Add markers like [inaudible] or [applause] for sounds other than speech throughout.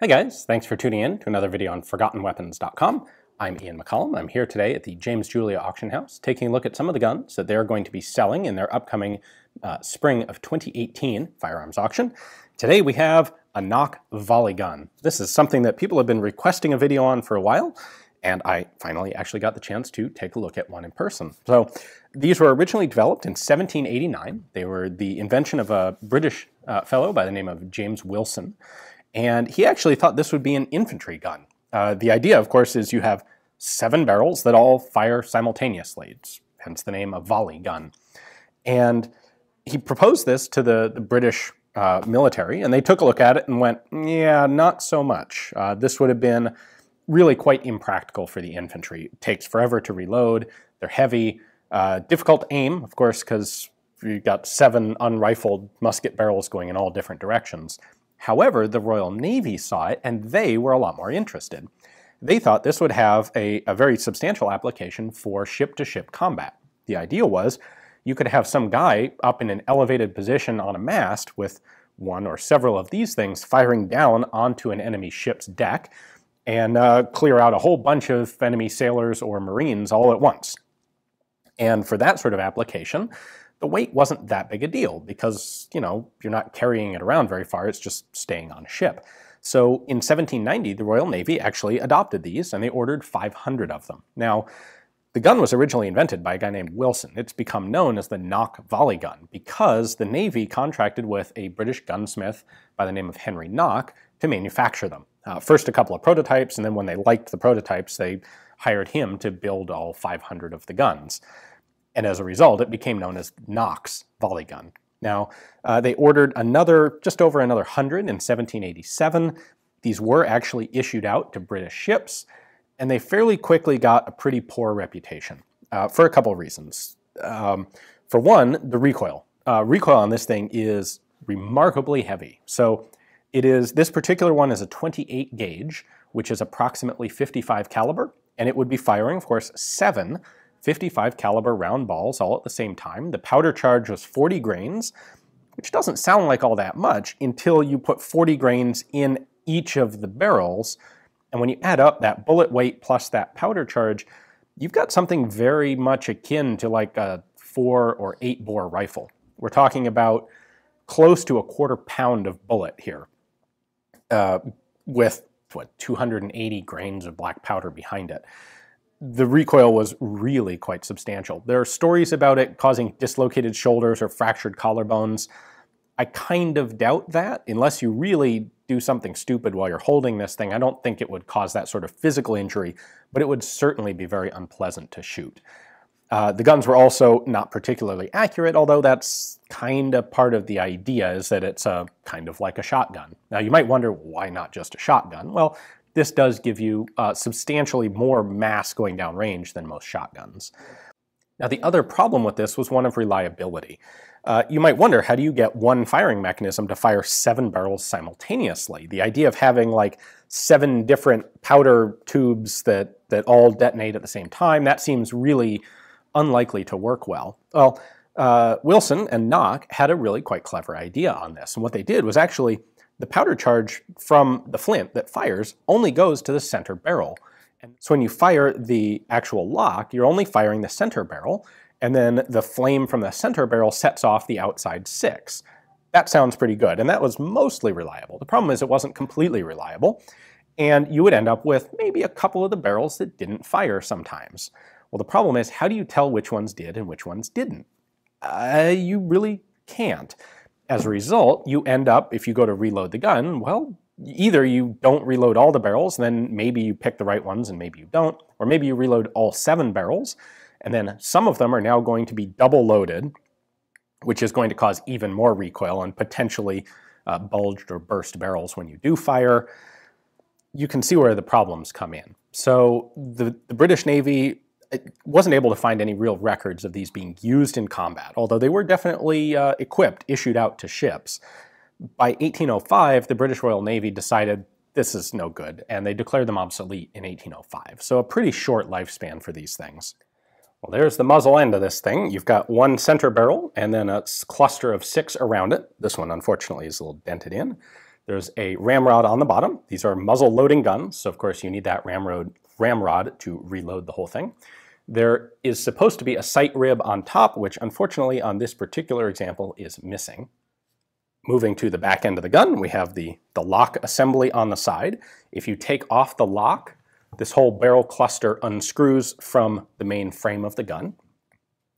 Hey guys, thanks for tuning in to another video on ForgottenWeapons.com. I'm Ian McCollum. I'm here today at the James Julia Auction House taking a look at some of the guns that they're going to be selling in their upcoming uh, spring of 2018 firearms auction. Today we have a knock volley gun. This is something that people have been requesting a video on for a while, and I finally actually got the chance to take a look at one in person. So these were originally developed in 1789. They were the invention of a British uh, fellow by the name of James Wilson and he actually thought this would be an infantry gun. Uh, the idea, of course, is you have seven barrels that all fire simultaneously, it's, hence the name of volley gun. And he proposed this to the, the British uh, military, and they took a look at it and went, yeah, not so much. Uh, this would have been really quite impractical for the infantry. It takes forever to reload, they're heavy, uh, difficult aim, of course, because you've got seven unrifled musket barrels going in all different directions. However, the Royal Navy saw it and they were a lot more interested. They thought this would have a, a very substantial application for ship-to-ship combat. The idea was you could have some guy up in an elevated position on a mast with one or several of these things firing down onto an enemy ship's deck and uh, clear out a whole bunch of enemy sailors or marines all at once. And for that sort of application, the weight wasn't that big a deal because, you know, you're not carrying it around very far, it's just staying on ship. So in 1790, the Royal Navy actually adopted these and they ordered 500 of them. Now, the gun was originally invented by a guy named Wilson. It's become known as the Knock volley gun because the Navy contracted with a British gunsmith by the name of Henry Knock to manufacture them. Uh, first a couple of prototypes, and then when they liked the prototypes, they hired him to build all 500 of the guns. And as a result, it became known as Knox volley gun. Now, uh, they ordered another, just over another 100 in 1787. These were actually issued out to British ships, and they fairly quickly got a pretty poor reputation uh, for a couple of reasons. Um, for one, the recoil. Uh, recoil on this thing is remarkably heavy. So it is, this particular one is a 28 gauge, which is approximately 55 caliber, and it would be firing, of course, seven 55 caliber round balls all at the same time. The powder charge was 40 grains, which doesn't sound like all that much until you put 40 grains in each of the barrels. And when you add up that bullet weight plus that powder charge, you've got something very much akin to like a four or eight bore rifle. We're talking about close to a quarter pound of bullet here uh, with what 280 grains of black powder behind it. The recoil was really quite substantial. There are stories about it causing dislocated shoulders or fractured collarbones. I kind of doubt that, unless you really do something stupid while you're holding this thing. I don't think it would cause that sort of physical injury, but it would certainly be very unpleasant to shoot. Uh, the guns were also not particularly accurate, although that's kind of part of the idea, is that it's a, kind of like a shotgun. Now you might wonder, why not just a shotgun? Well, this does give you uh, substantially more mass going down range than most shotguns. Now the other problem with this was one of reliability. Uh, you might wonder, how do you get one firing mechanism to fire seven barrels simultaneously? The idea of having like seven different powder tubes that, that all detonate at the same time, that seems really unlikely to work well. Well, uh, Wilson and Nock had a really quite clever idea on this. And what they did was actually the powder charge from the flint that fires only goes to the center barrel. And so when you fire the actual lock, you're only firing the center barrel, and then the flame from the center barrel sets off the outside six. That sounds pretty good, and that was mostly reliable. The problem is it wasn't completely reliable, and you would end up with maybe a couple of the barrels that didn't fire sometimes. Well, the problem is, how do you tell which ones did and which ones didn't? Uh, you really can't. As a result, you end up, if you go to reload the gun, well, either you don't reload all the barrels, then maybe you pick the right ones and maybe you don't, or maybe you reload all seven barrels, and then some of them are now going to be double loaded, which is going to cause even more recoil and potentially uh, bulged or burst barrels when you do fire. You can see where the problems come in. So the, the British Navy wasn't able to find any real records of these being used in combat, although they were definitely uh, equipped, issued out to ships. By 1805, the British Royal Navy decided this is no good, and they declared them obsolete in 1805. So a pretty short lifespan for these things. Well, there's the muzzle end of this thing. You've got one center barrel and then a cluster of six around it. This one, unfortunately, is a little dented in. There's a ramrod on the bottom. These are muzzle loading guns, so of course you need that ramrod ramrod to reload the whole thing. There is supposed to be a sight rib on top, which unfortunately on this particular example is missing. Moving to the back end of the gun, we have the, the lock assembly on the side. If you take off the lock, this whole barrel cluster unscrews from the main frame of the gun.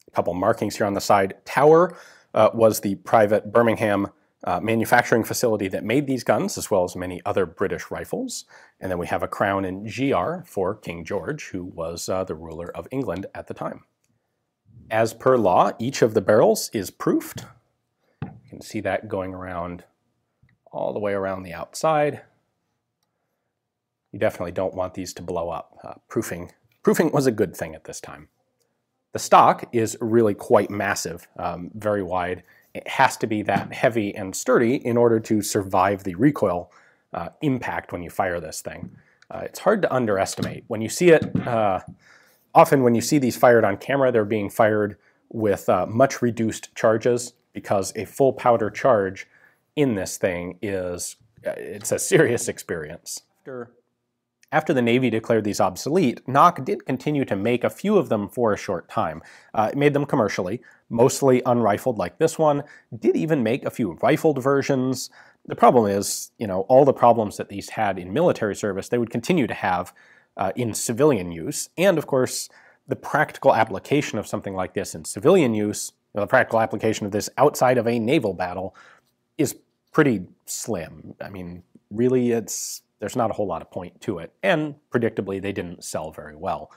A couple markings here on the side. Tower uh, was the private Birmingham uh, manufacturing facility that made these guns, as well as many other British rifles. And then we have a crown in GR for King George, who was uh, the ruler of England at the time. As per law, each of the barrels is proofed. You can see that going around all the way around the outside. You definitely don't want these to blow up. Uh, proofing, proofing was a good thing at this time. The stock is really quite massive, um, very wide, it has to be that heavy and sturdy in order to survive the recoil uh, impact when you fire this thing. Uh, it's hard to underestimate. When you see it, uh, often when you see these fired on camera, they're being fired with uh, much reduced charges because a full powder charge in this thing is, uh, it's a serious experience. After after the Navy declared these obsolete, Nock did continue to make a few of them for a short time. Uh, it made them commercially, mostly unrifled like this one, did even make a few rifled versions. The problem is, you know, all the problems that these had in military service, they would continue to have uh, in civilian use, and of course, the practical application of something like this in civilian use, you know, the practical application of this outside of a naval battle, is pretty slim. I mean, really, it's there's not a whole lot of point to it. And predictably, they didn't sell very well.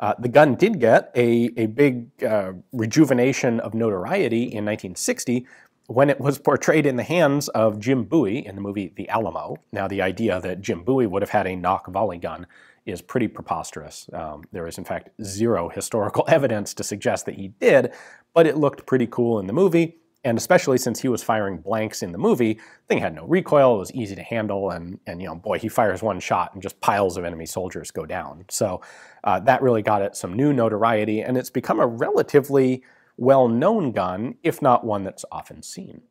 Uh, the gun did get a, a big uh, rejuvenation of notoriety in 1960 when it was portrayed in the hands of Jim Bowie in the movie The Alamo. Now, the idea that Jim Bowie would have had a knock volley gun is pretty preposterous. Um, there is, in fact, zero historical [laughs] evidence to suggest that he did, but it looked pretty cool in the movie and especially since he was firing blanks in the movie, the thing had no recoil, it was easy to handle, and, and you know, boy, he fires one shot and just piles of enemy soldiers go down. So uh, that really got it some new notoriety, and it's become a relatively well-known gun, if not one that's often seen.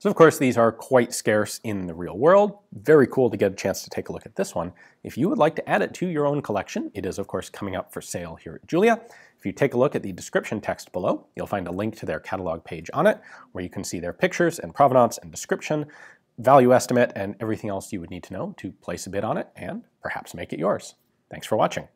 So of course, these are quite scarce in the real world. Very cool to get a chance to take a look at this one. If you would like to add it to your own collection, it is of course coming up for sale here at Julia. If you take a look at the description text below, you'll find a link to their catalog page on it, where you can see their pictures and provenance and description, value estimate, and everything else you would need to know to place a bid on it and perhaps make it yours. Thanks for watching.